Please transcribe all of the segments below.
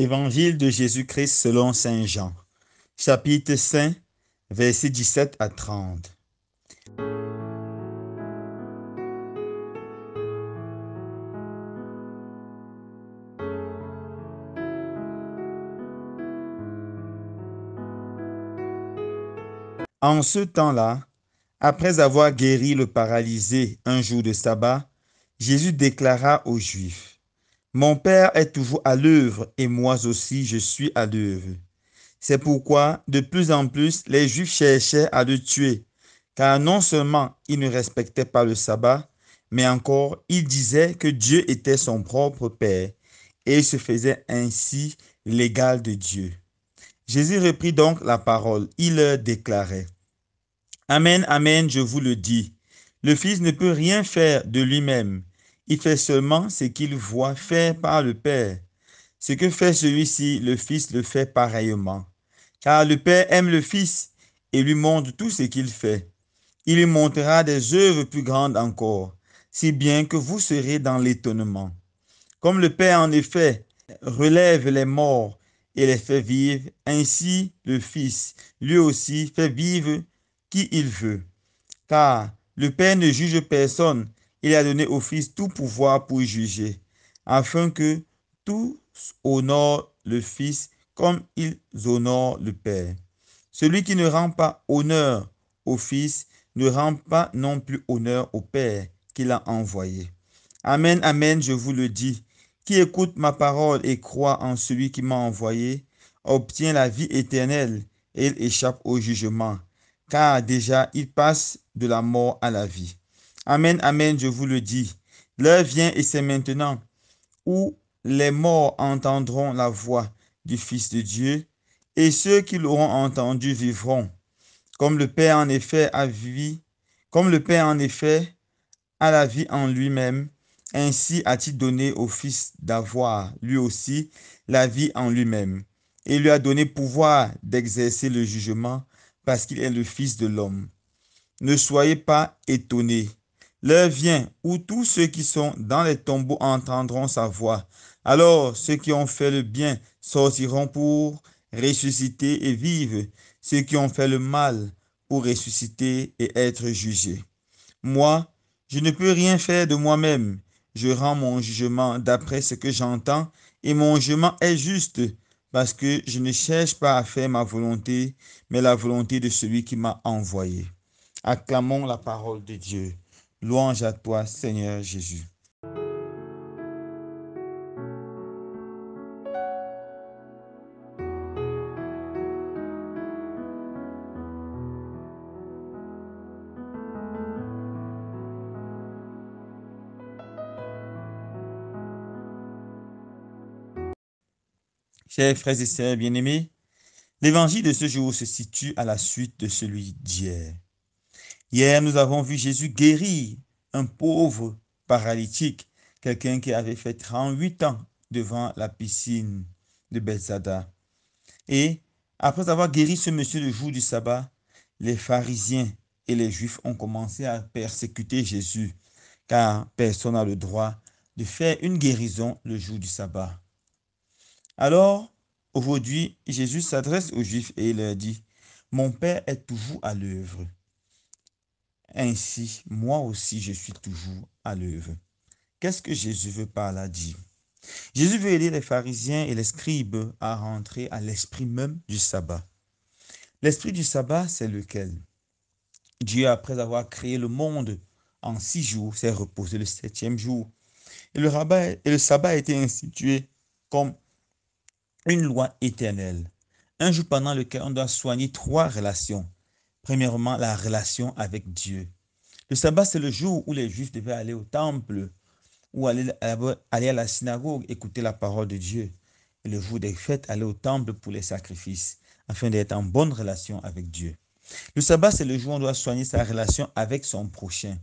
Évangile de Jésus-Christ selon Saint Jean, chapitre 5, versets 17 à 30. En ce temps-là, après avoir guéri le paralysé un jour de sabbat, Jésus déclara aux Juifs, mon Père est toujours à l'œuvre et moi aussi je suis à l'œuvre. C'est pourquoi de plus en plus les Juifs cherchaient à le tuer, car non seulement ils ne respectaient pas le sabbat, mais encore il disait que Dieu était son propre Père et se faisait ainsi l'égal de Dieu. Jésus reprit donc la parole. Il leur déclarait, Amen, Amen, je vous le dis, le Fils ne peut rien faire de lui-même il fait seulement ce qu'il voit faire par le Père. Ce que fait celui-ci, le Fils le fait pareillement. Car le Père aime le Fils et lui montre tout ce qu'il fait. Il lui montrera des œuvres plus grandes encore, si bien que vous serez dans l'étonnement. Comme le Père, en effet, relève les morts et les fait vivre, ainsi le Fils, lui aussi, fait vivre qui il veut. Car le Père ne juge personne, il a donné au Fils tout pouvoir pour juger, afin que tous honorent le Fils comme ils honorent le Père. Celui qui ne rend pas honneur au Fils ne rend pas non plus honneur au Père qui l'a envoyé. Amen, amen, je vous le dis. Qui écoute ma parole et croit en celui qui m'a envoyé, obtient la vie éternelle et il échappe au jugement, car déjà il passe de la mort à la vie. Amen, amen, je vous le dis. L'heure vient et c'est maintenant où les morts entendront la voix du Fils de Dieu, et ceux qui l'auront entendu vivront. Comme le Père en effet a vie, comme le Père en effet a la vie en lui-même, ainsi a-t-il donné au Fils d'avoir lui aussi la vie en lui-même, et lui a donné pouvoir d'exercer le jugement, parce qu'il est le Fils de l'homme. Ne soyez pas étonnés L'heure vient où tous ceux qui sont dans les tombeaux entendront sa voix. Alors ceux qui ont fait le bien sortiront pour ressusciter et vivre. Ceux qui ont fait le mal pour ressusciter et être jugés. Moi, je ne peux rien faire de moi-même. Je rends mon jugement d'après ce que j'entends et mon jugement est juste parce que je ne cherche pas à faire ma volonté, mais la volonté de celui qui m'a envoyé. Acclamons la parole de Dieu. Louange à toi, Seigneur Jésus. Chers frères et sœurs bien-aimés, l'évangile de ce jour se situe à la suite de celui d'hier. Hier, nous avons vu Jésus guérir un pauvre paralytique, quelqu'un qui avait fait 38 ans devant la piscine de Bethsaida. Et après avoir guéri ce monsieur le jour du sabbat, les pharisiens et les juifs ont commencé à persécuter Jésus, car personne n'a le droit de faire une guérison le jour du sabbat. Alors, aujourd'hui, Jésus s'adresse aux juifs et il leur dit, Mon Père est toujours à l'œuvre ainsi, moi aussi, je suis toujours à l'œuvre. Qu'est-ce que Jésus veut par là dire Jésus veut aider les pharisiens et les scribes à rentrer à l'esprit même du sabbat. L'esprit du sabbat, c'est lequel Dieu, après avoir créé le monde en six jours, s'est reposé le septième jour. Et le, et le sabbat a été institué comme une loi éternelle, un jour pendant lequel on doit soigner trois relations, Premièrement, la relation avec Dieu. Le sabbat, c'est le jour où les Juifs devaient aller au temple ou aller, à la synagogue écouter la parole de Dieu. Et le jour des fêtes, aller au temple pour les sacrifices afin d'être en bonne relation avec Dieu. Le sabbat, c'est le jour où on doit soigner sa relation avec son prochain.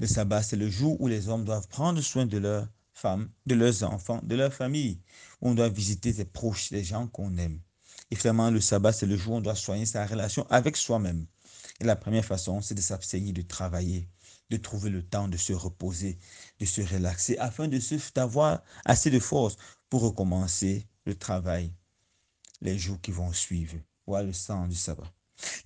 Le sabbat, c'est le jour où les hommes doivent prendre soin de leurs femmes, de leurs enfants, de leur famille, on doit visiter ses proches, les gens qu'on aime. Et le sabbat, c'est le jour où on doit soigner sa relation avec soi-même. Et la première façon, c'est de s'abstenir de travailler, de trouver le temps de se reposer, de se relaxer, afin de d'avoir assez de force pour recommencer le travail les jours qui vont suivre. Voilà le sens du sabbat.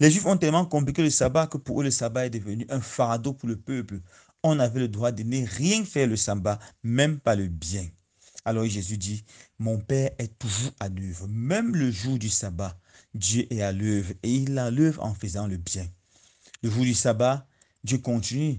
Les Juifs ont tellement compliqué le sabbat que pour eux, le sabbat est devenu un fardeau pour le peuple. On avait le droit de ne rien faire le sabbat, même pas le bien. Alors Jésus dit, mon Père est toujours à l'œuvre, même le jour du sabbat, Dieu est à l'œuvre et il l'a l'œuvre en faisant le bien. Le jour du sabbat, Dieu continue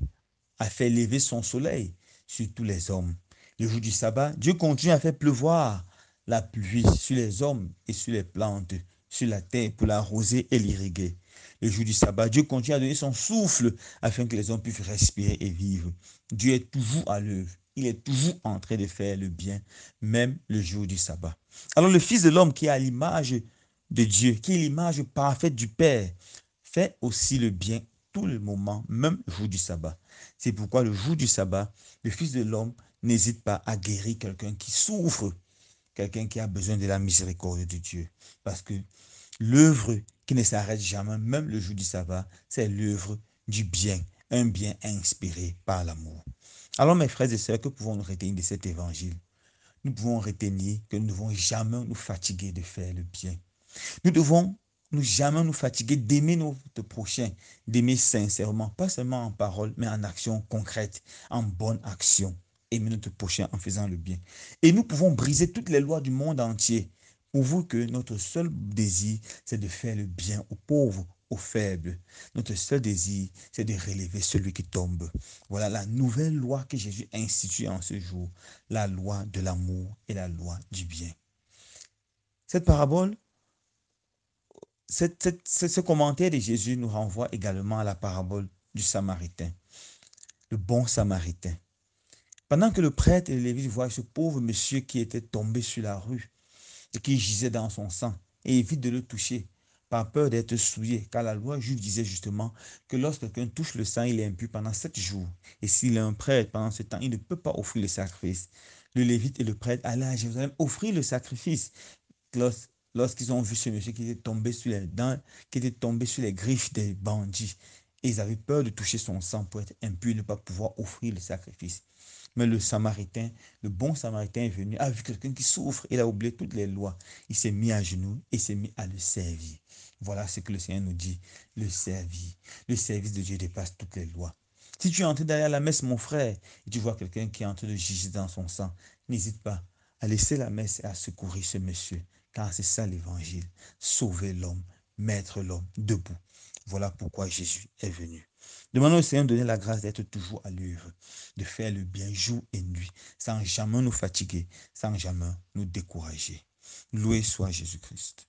à faire lever son soleil sur tous les hommes. Le jour du sabbat, Dieu continue à faire pleuvoir la pluie sur les hommes et sur les plantes, sur la terre pour l'arroser et l'irriguer. Le jour du sabbat, Dieu continue à donner son souffle afin que les hommes puissent respirer et vivre. Dieu est toujours à l'œuvre. Il est toujours en train de faire le bien, même le jour du sabbat. Alors le Fils de l'homme qui est à l'image de Dieu, qui est l'image parfaite du Père, fait aussi le bien tout le moment, même le jour du sabbat. C'est pourquoi le jour du sabbat, le Fils de l'homme n'hésite pas à guérir quelqu'un qui souffre, quelqu'un qui a besoin de la miséricorde de Dieu. Parce que l'œuvre qui ne s'arrête jamais, même le jour du sabbat, c'est l'œuvre du bien, un bien inspiré par l'amour. Alors mes frères et sœurs, que pouvons-nous retenir de cet évangile Nous pouvons retenir que nous ne devons jamais nous fatiguer de faire le bien. Nous devons nous jamais nous fatiguer d'aimer notre prochain, d'aimer sincèrement, pas seulement en parole, mais en action concrète, en bonne action. Aimer notre prochain en faisant le bien. Et nous pouvons briser toutes les lois du monde entier pour vous que notre seul désir, c'est de faire le bien aux pauvres, faible, Notre seul désir, c'est de relever celui qui tombe. Voilà la nouvelle loi que Jésus institue en ce jour, la loi de l'amour et la loi du bien. Cette parabole, cette, ce commentaire de Jésus nous renvoie également à la parabole du Samaritain, le bon Samaritain. Pendant que le prêtre et le lévite voient ce pauvre monsieur qui était tombé sur la rue et qui gisait dans son sang et évite de le toucher, par peur d'être souillé, car la loi juive disait justement que lorsque touche le sang, il est impur pendant sept jours. Et s'il est un prêtre pendant ce temps, il ne peut pas offrir le sacrifice. Le lévite et le prêtre allaient à Jérusalem offrir le sacrifice. lorsqu'ils ont vu ce monsieur qui était tombé sur les dents, qui était tombé sur les griffes des bandits. ils avaient peur de toucher son sang pour être impu et ne pas pouvoir offrir le sacrifice. Mais le Samaritain, le bon Samaritain est venu, a vu quelqu'un qui souffre, il a oublié toutes les lois. Il s'est mis à genoux et s'est mis à le servir. Voilà ce que le Seigneur nous dit, le servir. Le service de Dieu dépasse toutes les lois. Si tu es entré derrière la messe, mon frère, et tu vois quelqu'un qui est en train de juger dans son sang, n'hésite pas à laisser la messe et à secourir ce monsieur, car c'est ça l'évangile, sauver l'homme, mettre l'homme debout. Voilà pourquoi Jésus est venu. Demandons au Seigneur de donner la grâce d'être toujours à l'œuvre, de faire le bien jour et nuit, sans jamais nous fatiguer, sans jamais nous décourager. Loué soit Jésus-Christ.